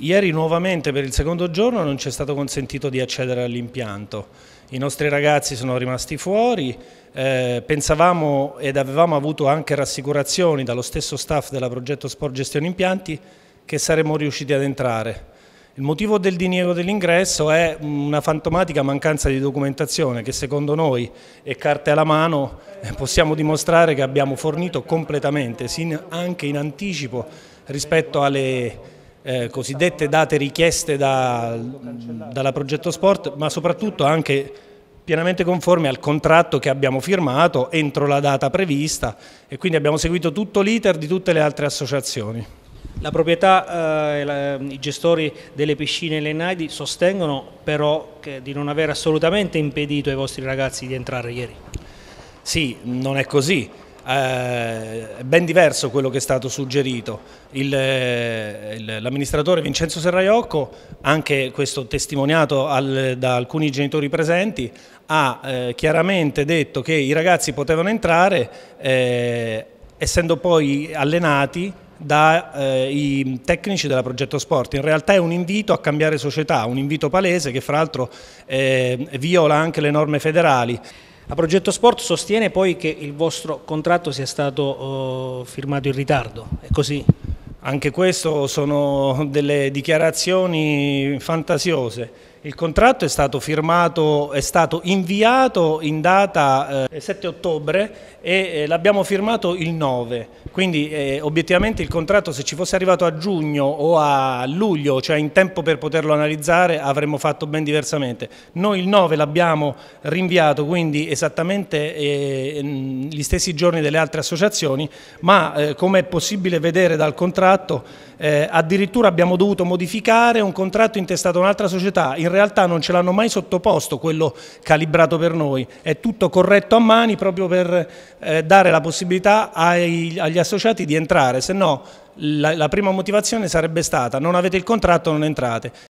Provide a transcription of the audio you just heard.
Ieri nuovamente per il secondo giorno non ci è stato consentito di accedere all'impianto. I nostri ragazzi sono rimasti fuori, eh, pensavamo ed avevamo avuto anche rassicurazioni dallo stesso staff della Progetto Sport Gestione Impianti che saremmo riusciti ad entrare. Il motivo del diniego dell'ingresso è una fantomatica mancanza di documentazione che secondo noi e carte alla mano eh, possiamo dimostrare che abbiamo fornito completamente, anche in anticipo rispetto alle eh, cosiddette date richieste da, dalla Progetto Sport, ma soprattutto anche pienamente conformi al contratto che abbiamo firmato entro la data prevista e quindi abbiamo seguito tutto l'iter di tutte le altre associazioni. La proprietà, eh, la, i gestori delle piscine Lenaidi sostengono però di non aver assolutamente impedito ai vostri ragazzi di entrare ieri. Sì, non è così eh, ben diverso quello che è stato suggerito. Eh, l'amministratore Vincenzo Serraiocco, anche questo testimoniato al, da alcuni genitori presenti, ha eh, chiaramente detto che i ragazzi potevano entrare eh, essendo poi allenati dai eh, tecnici della Progetto Sport. In realtà è un invito a cambiare società, un invito palese che fra l'altro eh, viola anche le norme federali. La Progetto Sport sostiene poi che il vostro contratto sia stato eh, firmato in ritardo, è così? Anche questo sono delle dichiarazioni fantasiose il contratto è stato firmato, è stato inviato in data eh, 7 ottobre e eh, l'abbiamo firmato il 9, quindi eh, obiettivamente il contratto se ci fosse arrivato a giugno o a luglio, cioè in tempo per poterlo analizzare, avremmo fatto ben diversamente. Noi il 9 l'abbiamo rinviato, quindi esattamente eh, gli stessi giorni delle altre associazioni, ma eh, come è possibile vedere dal contratto eh, addirittura abbiamo dovuto modificare un contratto intestato a un'altra società in realtà non ce l'hanno mai sottoposto quello calibrato per noi, è tutto corretto a mani proprio per eh, dare la possibilità ai, agli associati di entrare, se no la, la, prima motivazione sarebbe stata non avete il contratto non entrate,